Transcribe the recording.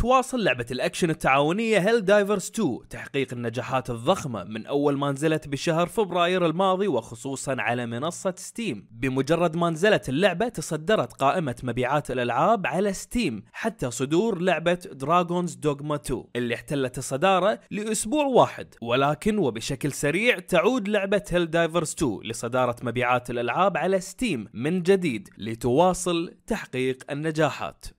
تواصل لعبة الأكشن التعاونية هيل دايفرز 2 تحقيق النجاحات الضخمة من أول ما نزلت بشهر فبراير الماضي وخصوصا على منصة ستيم بمجرد ما نزلت اللعبة تصدرت قائمة مبيعات الألعاب على ستيم حتى صدور لعبة دراغونز دوغما 2 اللي احتلت الصدارة لأسبوع واحد ولكن وبشكل سريع تعود لعبة هيل دايفرز 2 لصدارة مبيعات الألعاب على ستيم من جديد لتواصل تحقيق النجاحات